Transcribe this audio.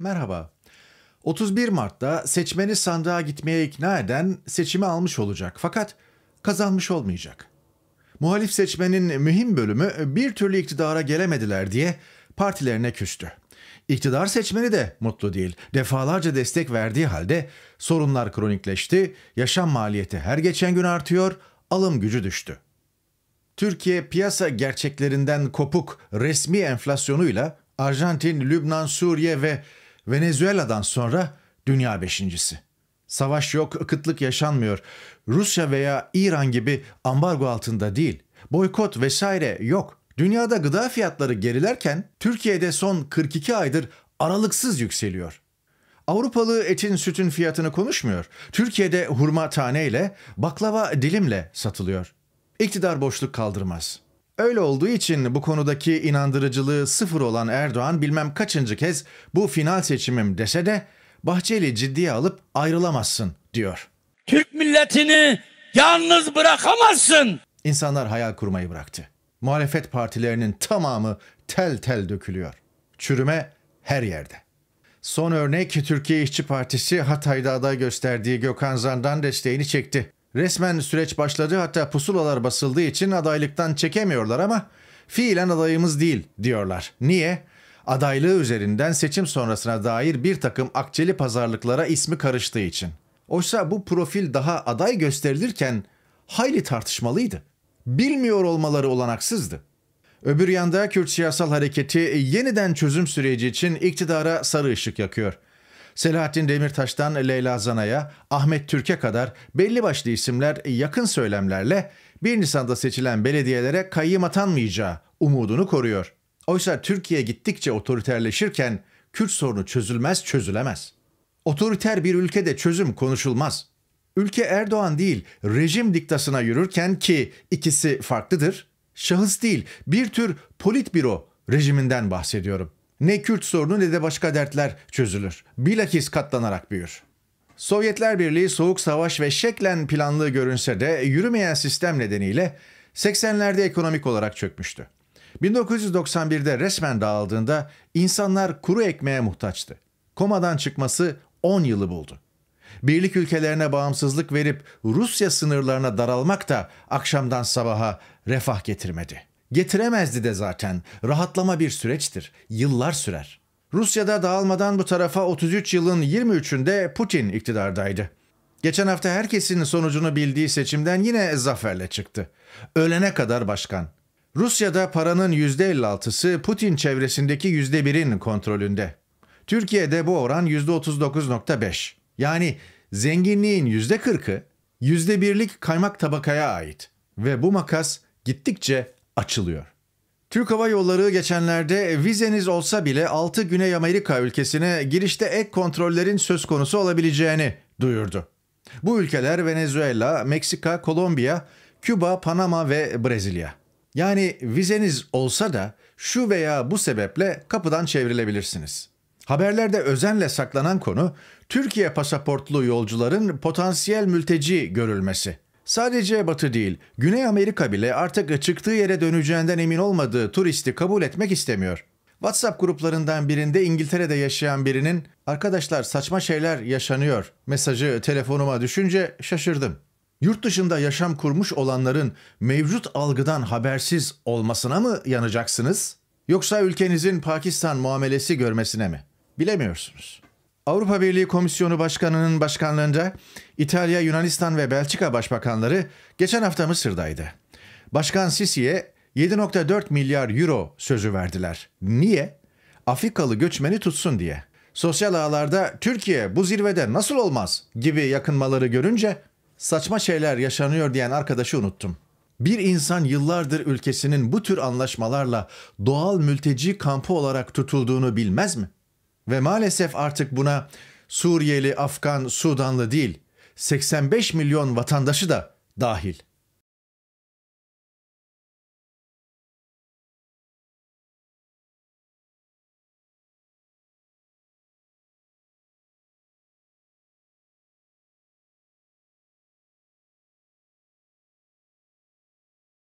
Merhaba. 31 Mart'ta seçmeni sandığa gitmeye ikna eden seçimi almış olacak fakat kazanmış olmayacak. Muhalif seçmenin mühim bölümü bir türlü iktidara gelemediler diye partilerine küstü. İktidar seçmeni de mutlu değil. Defalarca destek verdiği halde sorunlar kronikleşti, yaşam maliyeti her geçen gün artıyor, alım gücü düştü. Türkiye piyasa gerçeklerinden kopuk resmi enflasyonuyla Arjantin, Lübnan, Suriye ve Venezuela'dan sonra dünya beşincisi. Savaş yok, kıtlık yaşanmıyor. Rusya veya İran gibi ambargo altında değil. Boykot vesaire yok. Dünyada gıda fiyatları gerilerken Türkiye'de son 42 aydır aralıksız yükseliyor. Avrupalı etin sütün fiyatını konuşmuyor. Türkiye'de hurma taneyle, baklava dilimle satılıyor. İktidar boşluk kaldırmaz.'' Öyle olduğu için bu konudaki inandırıcılığı sıfır olan Erdoğan bilmem kaçıncı kez bu final seçimim dese de Bahçeli ciddiye alıp ayrılamazsın diyor. Türk milletini yalnız bırakamazsın. İnsanlar hayal kurmayı bıraktı. Muhalefet partilerinin tamamı tel tel dökülüyor. Çürüme her yerde. Son örnek Türkiye İşçi Partisi Hatay'da aday gösterdiği Gökhan Zan'dan desteğini çekti. Resmen süreç başladı hatta pusulalar basıldığı için adaylıktan çekemiyorlar ama fiilen adayımız değil diyorlar. Niye? Adaylığı üzerinden seçim sonrasına dair bir takım akçeli pazarlıklara ismi karıştığı için. Oysa bu profil daha aday gösterilirken hayli tartışmalıydı. Bilmiyor olmaları olanaksızdı. Öbür yanda Kürt Siyasal Hareketi yeniden çözüm süreci için iktidara sarı ışık yakıyor. Selahattin Demirtaş'tan Leyla Zana'ya, Ahmet Türk'e kadar belli başlı isimler yakın söylemlerle 1 Nisan'da seçilen belediyelere kayyım atanmayacağı umudunu koruyor. Oysa Türkiye gittikçe otoriterleşirken Kürt sorunu çözülmez çözülemez. Otoriter bir ülkede çözüm konuşulmaz. Ülke Erdoğan değil, rejim diktasına yürürken ki ikisi farklıdır, şahıs değil, bir tür politbiro rejiminden bahsediyorum. Ne Kürt sorunu ne de başka dertler çözülür. Bilakis katlanarak büyür. Sovyetler Birliği soğuk savaş ve şeklen planlı görünse de yürümeyen sistem nedeniyle 80'lerde ekonomik olarak çökmüştü. 1991'de resmen dağıldığında insanlar kuru ekmeğe muhtaçtı. Komadan çıkması 10 yılı buldu. Birlik ülkelerine bağımsızlık verip Rusya sınırlarına daralmak da akşamdan sabaha refah getirmedi. Getiremezdi de zaten. Rahatlama bir süreçtir. Yıllar sürer. Rusya'da dağılmadan bu tarafa 33 yılın 23'ünde Putin iktidardaydı. Geçen hafta herkesin sonucunu bildiği seçimden yine zaferle çıktı. Ölene kadar başkan. Rusya'da paranın %56'sı Putin çevresindeki %1'in kontrolünde. Türkiye'de bu oran %39.5. Yani zenginliğin %40'ı %1'lik kaymak tabakaya ait ve bu makas gittikçe açılıyor. Türk Hava Yolları geçenlerde vizeniz olsa bile 6 Güney Amerika ülkesine girişte ek kontrollerin söz konusu olabileceğini duyurdu. Bu ülkeler Venezuela, Meksika, Kolombiya, Küba, Panama ve Brezilya. Yani vizeniz olsa da şu veya bu sebeple kapıdan çevrilebilirsiniz. Haberlerde özenle saklanan konu Türkiye pasaportlu yolcuların potansiyel mülteci görülmesi. Sadece Batı değil, Güney Amerika bile artık çıktığı yere döneceğinden emin olmadığı turisti kabul etmek istemiyor. WhatsApp gruplarından birinde İngiltere'de yaşayan birinin "Arkadaşlar saçma şeyler yaşanıyor." mesajı telefonuma düşünce şaşırdım. Yurt dışında yaşam kurmuş olanların mevcut algıdan habersiz olmasına mı yanacaksınız? Yoksa ülkenizin Pakistan muamelesi görmesine mi? Bilemiyorsunuz. Avrupa Birliği Komisyonu Başkanı'nın başkanlığında İtalya, Yunanistan ve Belçika başbakanları geçen hafta Mısır'daydı. Başkan Sisi'ye 7.4 milyar euro sözü verdiler. Niye? Afrikalı göçmeni tutsun diye. Sosyal ağlarda Türkiye bu zirvede nasıl olmaz gibi yakınmaları görünce saçma şeyler yaşanıyor diyen arkadaşı unuttum. Bir insan yıllardır ülkesinin bu tür anlaşmalarla doğal mülteci kampı olarak tutulduğunu bilmez mi? Ve maalesef artık buna Suriyeli, Afgan, Sudanlı değil 85 milyon vatandaşı da dahil.